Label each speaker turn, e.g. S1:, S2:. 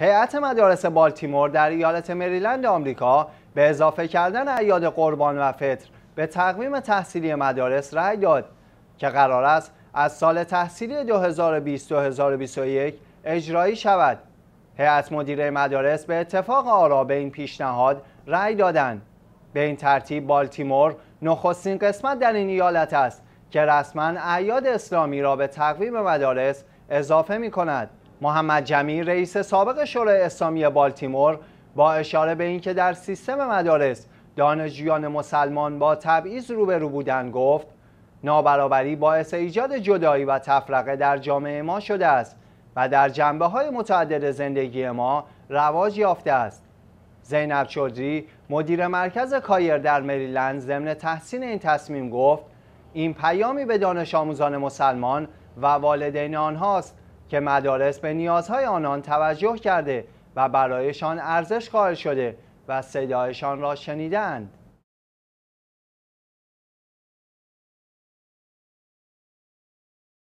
S1: هیئت مدارس بالتیمور در ایالت مریلند آمریکا به اضافه کردن اعیاد قربان و فطر به تقویم تحصیلی مدارس رأی داد که قرار است از سال تحصیلی 2020-2021 اجرایی شود. هیئت مدیره مدارس به اتفاق آرا به این پیشنهاد رأی دادند. به این ترتیب بالتیمور نخستین قسمت در این ایالت است که رسما اعیاد اسلامی را به تقویم مدارس اضافه می کند. محمد جمیل رئیس سابق شورای اسلامی بالتیمور با اشاره به اینکه در سیستم مدارس دانشجویان مسلمان با تبعیض روبرو بودن گفت نابرابری باعث ایجاد جدایی و تفرقه در جامعه ما شده است و در جنبه های متعدد زندگی ما رواج یافته است زینب چودری مدیر مرکز کایر در مریلند ضمن تحسین این تصمیم گفت این پیامی به دانش آموزان مسلمان و والدین آنهاست که مدارس به نیازهای آنان توجه کرده و برایشان ارزش قائل شده و صدایشان را
S2: شنیدند